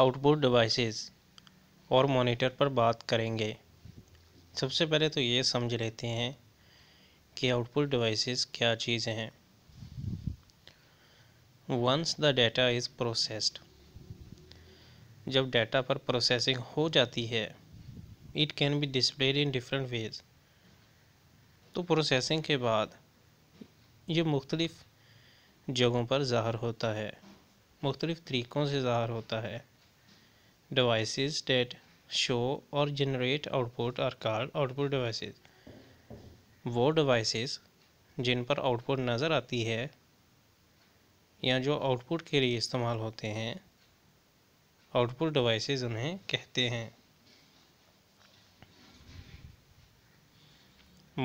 Output devices और monitor पर बात करेंगे सबसे पहले तो ये समझ लेते हैं कि आउटपुट डिवाइसेस क्या चीज़ें हैं once the data is processed जब डाटा पर प्रोसेसिंग हो जाती है it can be displayed in different ways तो प्रोसेसिंग के बाद ये मुख्तलिफ़ जगहों पर ज़ाहर होता है मुख्तलिफ़ तरीक़ों से ज़ाहर होता है Devices that show or generate output are called output devices. वो devices जिन पर output नज़र आती है या जो output के लिए इस्तेमाल होते हैं output devices उन्हें कहते हैं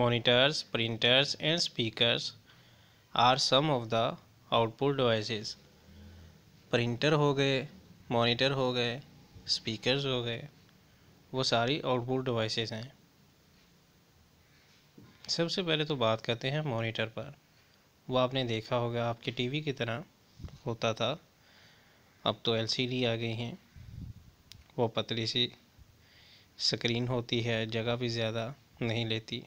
monitors printers and speakers are some of the output devices printer हो गए monitor हो गए स्पीकर्स हो गए वो सारी आउटपुट डिवाइसेस हैं सबसे पहले तो बात करते हैं मॉनिटर पर वो आपने देखा होगा आपके टीवी की तरह होता था अब तो एलसीडी आ गई हैं वो पतली सी स्क्रीन होती है जगह भी ज़्यादा नहीं लेती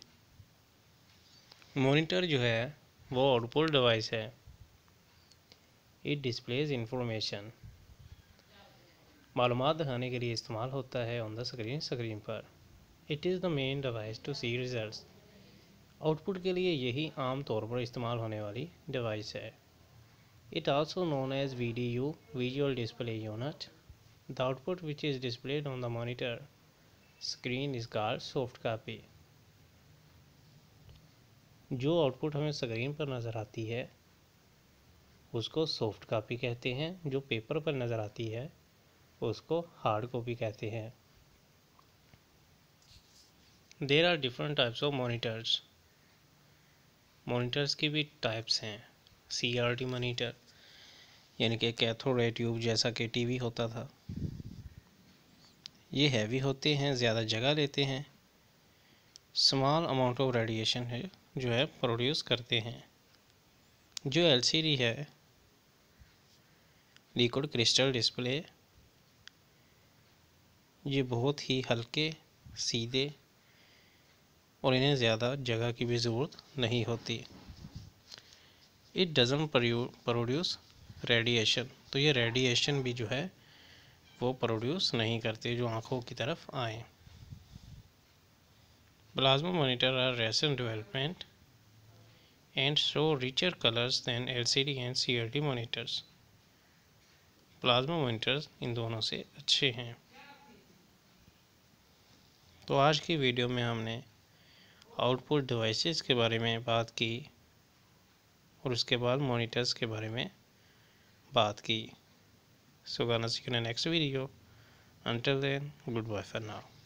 मॉनिटर जो है वो आउटपुट डिवाइस है इट डिस्प्लेज इंफॉर्मेशन मालूम दिखाने के लिए इस्तेमाल होता है ऑन द स्क्रीन स्क्रीन पर it is the main device to see result output के लिए यही आम तौर पर इस्तेमाल होने वाली डिवाइस है it also known as V D U visual display unit the output which is displayed on the monitor screen is called soft copy जो आउटपुट हमें स्क्रीन पर नज़र आती है उसको सॉफ्ट कापी कहते हैं जो पेपर पर नज़र आती है उसको हार्ड कॉपी कहते हैं there are different types of monitors monitors की भी टाइप्स हैं सी आर टी मोनीटर यानी कि कैथोड रे ट्यूब जैसा कि टी वी होता था ये हैवी होते हैं ज़्यादा जगह लेते हैं स्मॉल अमाउंट ऑफ रेडिएशन है जो है प्रोड्यूस करते हैं जो एलसीडी है लिक्विड क्रिस्टल डिस्प्ले ये बहुत ही हल्के सीधे और इन्हें ज़्यादा जगह की भी ज़रूरत नहीं होती इट डज़न प्रोड्यूस रेडिएशन तो ये रेडिएशन भी जो है वो प्रोड्यूस नहीं करते जो आँखों की तरफ आए plasma monitor are recent colours than L C D and C L D monitors plasma monitors इन दोनों से अच्छे हैं तो आज की वीडियो में हमने आउटपुट डिवाइसेस के बारे में बात की और उसके बाद मॉनिटर्स के बारे में बात की सो गाना सीखने next video until then good bye for now